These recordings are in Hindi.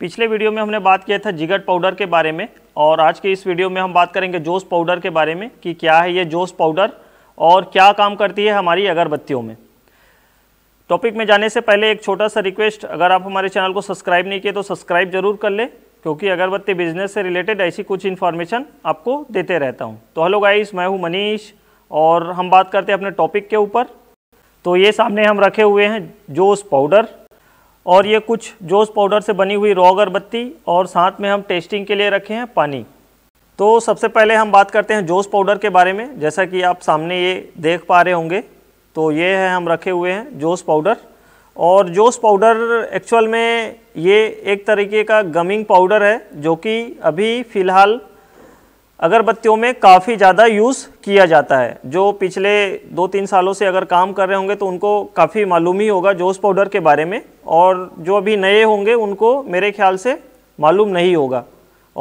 पिछले वीडियो में हमने बात किया था जिगट पाउडर के बारे में और आज के इस वीडियो में हम बात करेंगे जोश पाउडर के बारे में कि क्या है ये जोश पाउडर और क्या काम करती है हमारी अगरबत्तियों में टॉपिक में जाने से पहले एक छोटा सा रिक्वेस्ट अगर आप हमारे चैनल को सब्सक्राइब नहीं किए तो सब्सक्राइब जरूर कर ले क्योंकि अगरबत्ती बिजनेस से रिलेटेड ऐसी कुछ इन्फॉर्मेशन आपको देते रहता हूँ तो हेलो गाइस मैं हूँ मनीष और हम बात करते हैं अपने टॉपिक के ऊपर तो ये सामने हम रखे हुए हैं जोश पाउडर और ये कुछ जोश पाउडर से बनी हुई रॉग अगरबत्ती और साथ में हम टेस्टिंग के लिए रखे हैं पानी तो सबसे पहले हम बात करते हैं जोश पाउडर के बारे में जैसा कि आप सामने ये देख पा रहे होंगे तो ये है हम रखे हुए हैं जोश पाउडर और जोश पाउडर एक्चुअल में ये एक तरीके का गमिंग पाउडर है जो कि अभी फ़िलहाल अगरबत्तियों में काफ़ी ज़्यादा यूज़ किया जाता है जो पिछले दो तीन सालों से अगर काम कर रहे होंगे तो उनको काफ़ी मालूम ही होगा जोश पाउडर के बारे में और जो अभी नए होंगे उनको मेरे ख्याल से मालूम नहीं होगा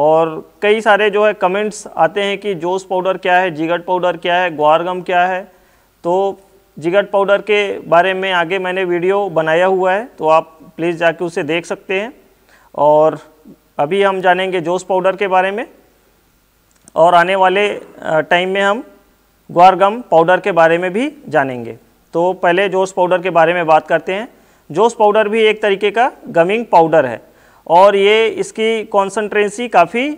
और कई सारे जो है कमेंट्स आते हैं कि जोश पाउडर क्या है जिगट पाउडर क्या है ग्वारगम क्या है तो जिगट पाउडर के बारे में आगे मैंने वीडियो बनाया हुआ है तो आप प्लीज़ जाके उसे देख सकते हैं और अभी हम जानेंगे जोश पाउडर के बारे में और आने वाले टाइम में हम ग्वार गम पाउडर के बारे में भी जानेंगे तो पहले जोश पाउडर के बारे में बात करते हैं जोश पाउडर भी एक तरीके का गमिंग पाउडर है और ये इसकी कॉन्सनट्रेंसी काफ़ी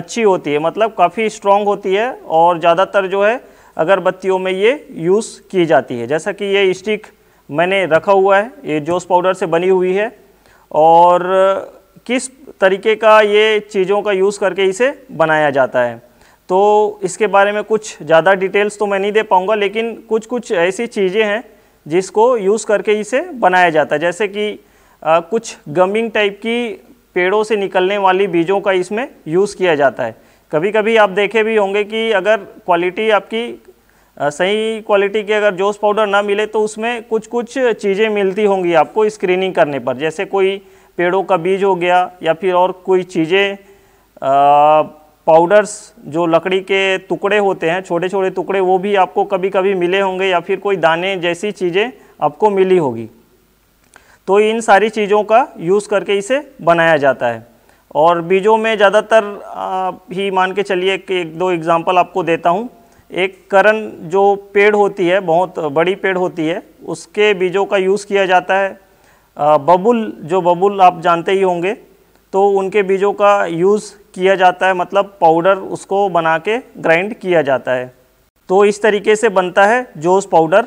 अच्छी होती है मतलब काफ़ी स्ट्रॉन्ग होती है और ज़्यादातर जो है अगरबत्तियों में ये यूज़ की जाती है जैसा कि ये स्टिक मैंने रखा हुआ है ये जोश पाउडर से बनी हुई है और किस तरीके का ये चीज़ों का यूज़ करके इसे बनाया जाता है तो इसके बारे में कुछ ज़्यादा डिटेल्स तो मैं नहीं दे पाऊँगा लेकिन कुछ कुछ ऐसी चीज़ें हैं जिसको यूज़ करके इसे बनाया जाता है जैसे कि आ, कुछ गमिंग टाइप की पेड़ों से निकलने वाली बीजों का इसमें यूज़ किया जाता है कभी कभी आप देखे भी होंगे कि अगर क्वालिटी आपकी आ, सही क्वालिटी के अगर जोश पाउडर ना मिले तो उसमें कुछ कुछ चीज़ें मिलती होंगी आपको स्क्रीनिंग करने पर जैसे कोई पेड़ों का बीज हो गया या फिर और कोई चीज़ें पाउडर्स जो लकड़ी के टुकड़े होते हैं छोटे छोटे टुकड़े वो भी आपको कभी कभी मिले होंगे या फिर कोई दाने जैसी चीज़ें आपको मिली होगी तो इन सारी चीज़ों का यूज़ करके इसे बनाया जाता है और बीजों में ज़्यादातर ही मान के चलिए कि एक दो एग्ज़ाम्पल आपको देता हूँ एक करण जो पेड़ होती है बहुत बड़ी पेड़ होती है उसके बीजों का यूज़ किया जाता है बबुल जो बबुल आप जानते ही होंगे तो उनके बीजों का यूज़ किया जाता है मतलब पाउडर उसको बना के ग्राइंड किया जाता है तो इस तरीके से बनता है जोश पाउडर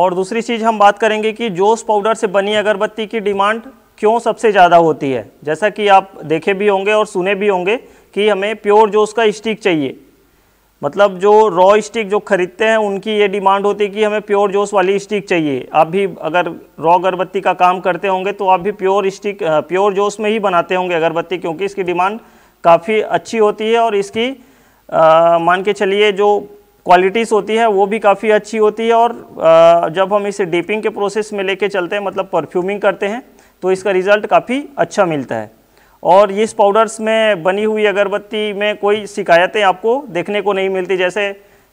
और दूसरी चीज़ हम बात करेंगे कि जोश पाउडर से बनी अगरबत्ती की डिमांड क्यों सबसे ज़्यादा होती है जैसा कि आप देखे भी होंगे और सुने भी होंगे कि हमें प्योर जोश का स्टिक चाहिए मतलब जो रॉ स्टिक जो खरीदते हैं उनकी ये डिमांड होती है कि हमें प्योर जोश वाली स्टिक चाहिए आप भी अगर रॉ अगरबत्ती का काम करते होंगे तो आप भी प्योर स्टिक प्योर जोश में ही बनाते होंगे अगरबत्ती क्योंकि इसकी डिमांड काफ़ी अच्छी होती है और इसकी मान के चलिए जो क्वालिटीज़ होती है वो भी काफ़ी अच्छी होती है और आ, जब हम इसे डीपिंग के प्रोसेस में लेके चलते हैं मतलब परफ्यूमिंग करते हैं तो इसका रिज़ल्ट काफ़ी अच्छा मिलता है और इस पाउडर्स में बनी हुई अगरबत्ती में कोई शिकायतें आपको देखने को नहीं मिलती जैसे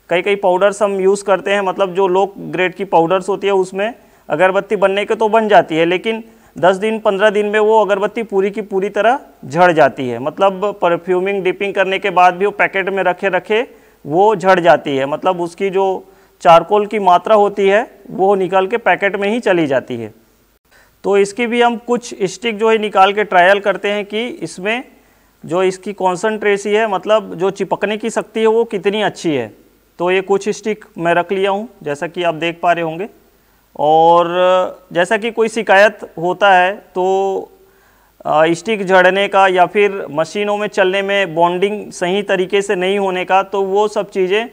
कई कई पाउडर्स हम यूज़ करते हैं मतलब जो लो ग्रेड की पाउडर्स होती है उसमें अगरबत्ती बनने के तो बन जाती है लेकिन दस दिन पंद्रह दिन में वो अगरबत्ती पूरी की पूरी तरह झड़ जाती है मतलब परफ्यूमिंग डिपिंग करने के बाद भी वो पैकेट में रखे रखे वो झड़ जाती है मतलब उसकी जो चारकोल की मात्रा होती है वो निकाल के पैकेट में ही चली जाती है तो इसकी भी हम कुछ स्टिक जो है निकाल के ट्रायल करते हैं कि इसमें जो इसकी कॉन्सनट्रेसी है मतलब जो चिपकने की शक्ति है वो कितनी अच्छी है तो ये कुछ स्टिक मैं रख लिया हूँ जैसा कि आप देख पा रहे होंगे और जैसा कि कोई शिकायत होता है तो स्टिक झड़ने का या फिर मशीनों में चलने में बॉन्डिंग सही तरीके से नहीं होने का तो वो सब चीज़ें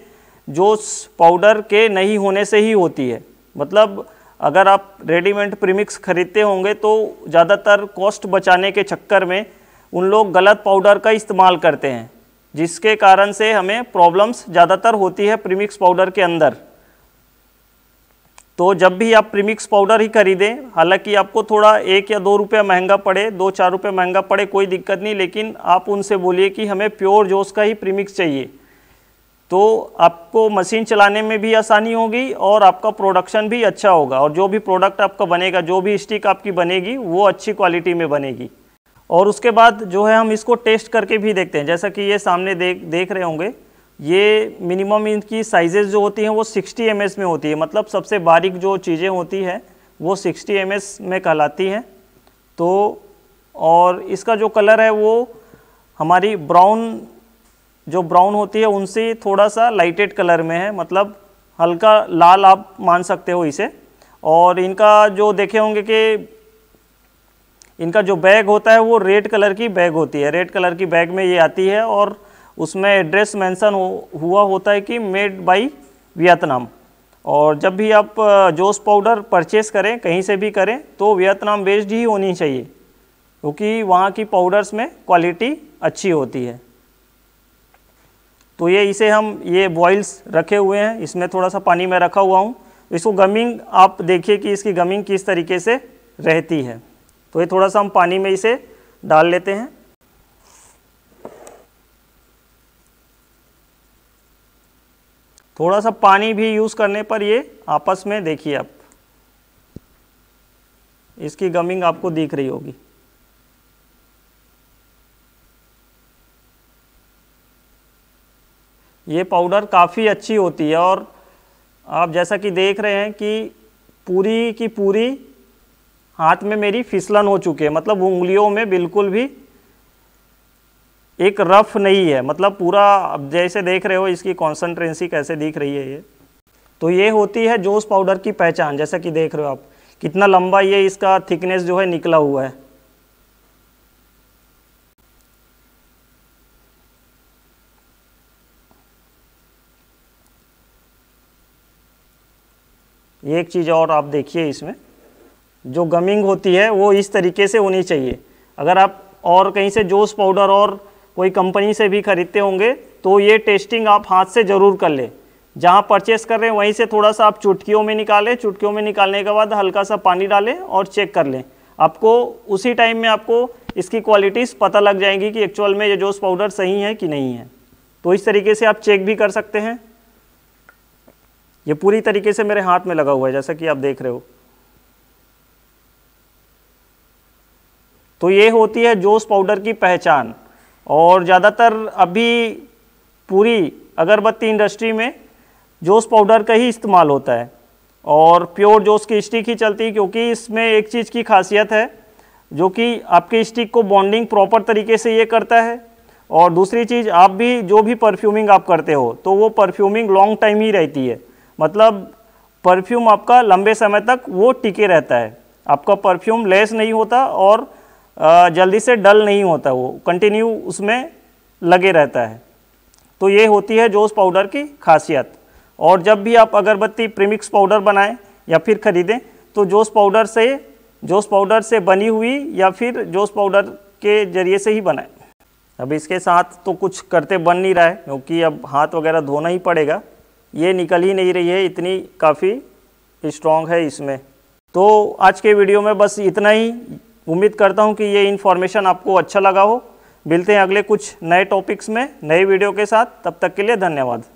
जो पाउडर के नहीं होने से ही होती है मतलब अगर आप रेडीमेड प्रीमिक्स खरीदते होंगे तो ज़्यादातर कॉस्ट बचाने के चक्कर में उन लोग गलत पाउडर का इस्तेमाल करते हैं जिसके कारण से हमें प्रॉब्लम्स ज़्यादातर होती है प्रीमिक्स पाउडर के अंदर तो जब भी आप प्रीमिक्स पाउडर ही खरीदें हालांकि आपको थोड़ा एक या दो रुपया महंगा पड़े दो चार रुपये महंगा पड़े कोई दिक्कत नहीं लेकिन आप उनसे बोलिए कि हमें प्योर जोश का ही प्रीमिक्स चाहिए तो आपको मशीन चलाने में भी आसानी होगी और आपका प्रोडक्शन भी अच्छा होगा और जो भी प्रोडक्ट आपका बनेगा जो भी स्टिक आपकी बनेगी वो अच्छी क्वालिटी में बनेगी और उसके बाद जो है हम इसको टेस्ट करके भी देखते हैं जैसा कि ये सामने देख देख रहे होंगे ये मिनिमम इनकी साइजेज़ जो होती हैं वो 60 एम में होती है मतलब सबसे बारीक जो चीज़ें होती हैं वो 60 एम में कहलाती हैं तो और इसका जो कलर है वो हमारी ब्राउन जो ब्राउन होती है उनसे थोड़ा सा लाइटेड कलर में है मतलब हल्का लाल आप मान सकते हो इसे और इनका जो देखे होंगे कि इनका जो बैग होता है वो रेड कलर की बैग होती है रेड कलर की बैग में ये आती है और उसमें एड्रेस मेंशन हो, हुआ होता है कि मेड बाय वियतनाम और जब भी आप जोश पाउडर परचेस करें कहीं से भी करें तो वियतनाम बेस्ड ही होनी चाहिए क्योंकि तो वहाँ की पाउडर्स में क्वालिटी अच्छी होती है तो ये इसे हम ये बॉइल्स रखे हुए हैं इसमें थोड़ा सा पानी में रखा हुआ हूँ इसको गमिंग आप देखिए कि इसकी गमिंग किस तरीके से रहती है तो ये थोड़ा सा हम पानी में इसे डाल लेते हैं थोड़ा सा पानी भी यूज़ करने पर ये आपस में देखिए आप इसकी गमिंग आपको दिख रही होगी ये पाउडर काफ़ी अच्छी होती है और आप जैसा कि देख रहे हैं कि पूरी की पूरी हाथ में मेरी फिसलन हो चुकी है मतलब उंगलियों में बिल्कुल भी एक रफ नहीं है मतलब पूरा जैसे देख रहे हो इसकी कॉन्सेंट्रेंसी कैसे दिख रही है ये तो ये होती है जोश पाउडर की पहचान जैसा कि देख रहे हो आप कितना लंबा ये इसका थिकनेस जो है निकला हुआ है ये एक चीज़ और आप देखिए इसमें जो गमिंग होती है वो इस तरीके से होनी चाहिए अगर आप और कहीं से जोश पाउडर और कोई कंपनी से भी ख़रीदते होंगे तो ये टेस्टिंग आप हाथ से ज़रूर कर लें जहाँ परचेस कर रहे हैं वहीं से थोड़ा सा आप चुटकियों में निकालें चुटकियों में निकालने के बाद हल्का सा पानी डालें और चेक कर लें आपको उसी टाइम में आपको इसकी क्वालिटीज़ पता लग जाएंगी कि एक्चुअल में ये जोश पाउडर सही है कि नहीं है तो इस तरीके से आप चेक भी कर सकते हैं ये पूरी तरीके से मेरे हाथ में लगा हुआ है जैसा कि आप देख रहे हो तो ये होती है जोश पाउडर की पहचान और ज़्यादातर अभी पूरी अगरबत्ती इंडस्ट्री में जोश पाउडर का ही इस्तेमाल होता है और प्योर जोश की स्टिक ही चलती है क्योंकि इसमें एक चीज़ की खासियत है जो कि आपके स्टिक को बॉन्डिंग प्रॉपर तरीके से ये करता है और दूसरी चीज़ आप भी जो भी परफ्यूमिंग आप करते हो तो वो परफ्यूमिंग लॉन्ग टाइम ही रहती है मतलब परफ्यूम आपका लंबे समय तक वो टिके रहता है आपका परफ्यूम लेस नहीं होता और जल्दी से डल नहीं होता वो कंटिन्यू उसमें लगे रहता है तो ये होती है जोश पाउडर की खासियत और जब भी आप अगरबत्ती प्रीमिक्स पाउडर बनाएं या फिर ख़रीदें तो जोश पाउडर से जोश पाउडर से बनी हुई या फिर जोश पाउडर के ज़रिए से ही बनाएं अब इसके साथ तो कुछ करते बन नहीं रहा है क्योंकि अब हाथ वगैरह धोना ही पड़ेगा ये निकल ही नहीं रही है इतनी काफ़ी स्ट्रॉन्ग है इसमें तो आज के वीडियो में बस इतना ही उम्मीद करता हूँ कि ये इन्फॉर्मेशन आपको अच्छा लगा हो मिलते हैं अगले कुछ नए टॉपिक्स में नए वीडियो के साथ तब तक के लिए धन्यवाद